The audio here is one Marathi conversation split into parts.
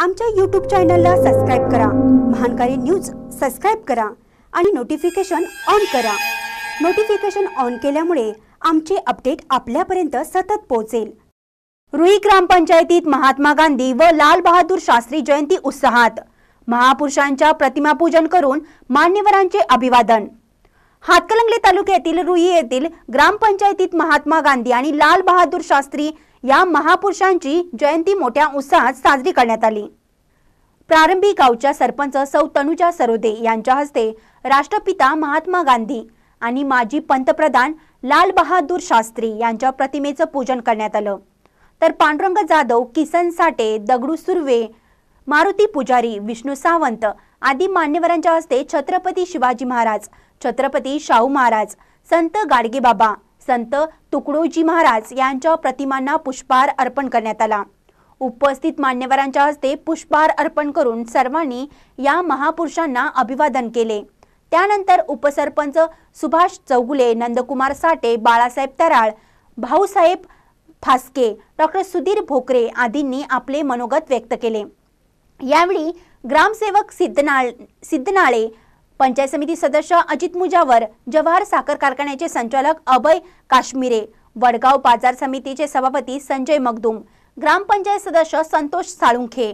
आमच्या यूट्यूब चॅनलला सबस्क्राईब करा महानकारी न्यूज सबस्क्राईब करा आणि नोटिफिकेशन ऑन करा नोटिफिकेशन ऑन केल्यामुळे आमचे अपडेट आपल्यापर्यंत सतत पोहोचेल रुई ग्रामपंचायतीत महात्मा गांधी व लाल बहादूर शास्त्री जयंती उत्साहात महापुरुषांच्या प्रतिमापूजन करून मान्यवरांचे अभिवादन हातकलंगले तालुक्यातील रुई येथील ग्रामपंचायतीत महात्मा गांधी आणि लाल बहादूर शास्त्री या महापुरुषांची जयंती मोठ्या उत्साहात साजरी करण्यात आली प्रारंभी गावच्या सरपंच सौ तनुजा सरोदे यांच्या हस्ते राष्ट्रपिता महात्मा गांधी आणि माजी पंतप्रधान लाल बहादूर शास्त्री यांच्या प्रतिमेचं पूजन करण्यात आलं तर पांडुरंग जाधव किसन साठे दगडू सुर्वे मारुती पुजारी विष्णू सावंत आदी मान्यवरांच्या हस्ते छत्रपती शिवाजी महाराज छत्रपती शाहू महाराज संत गाडगेबाबा संत तुकडोजी महाराज यांच्या प्रतिमांना पुष्पहार अर्पण करण्यात आला उपस्थित मान्यवरांच्या हस्ते पुष्पहार अर्पण करून सर्वांनी या महापुरुषांना अभिवादन केले त्यानंतर उपसरपंच सुभाष चौगुले नंदकुमार साठे बाळासाहेब तराळ भाऊसाहेब फासके डॉक्टर सुधीर भोकरे आदींनी आपले मनोगत व्यक्त केले यावेळी ग्रामसेवक सिद्धनाळ सिद्धनाळे पंचायत समिती सदस्य अजित मुजावर जवाहर साखर कारखान्याचे संचालक अभय काश्मिरे वडगाव बाजार समितीचे सभापती संजय मगदुम ग्रामपंचायत सदस्य संतोष साळुंखे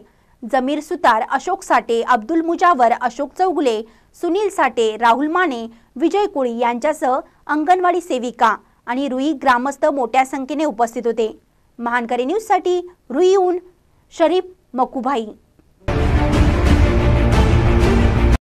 जमीर सुतार अशोक साठे अब्दुल मुजावर अशोक चौगुले सुनील साठे राहुल माने विजय कुळी यांच्यासह अंगणवाडी सेविका आणि रुई ग्रामस्थ मोठ्या संख्येने उपस्थित होते महानकरी न्यूजसाठी रुईहून शरीफ मकुभाई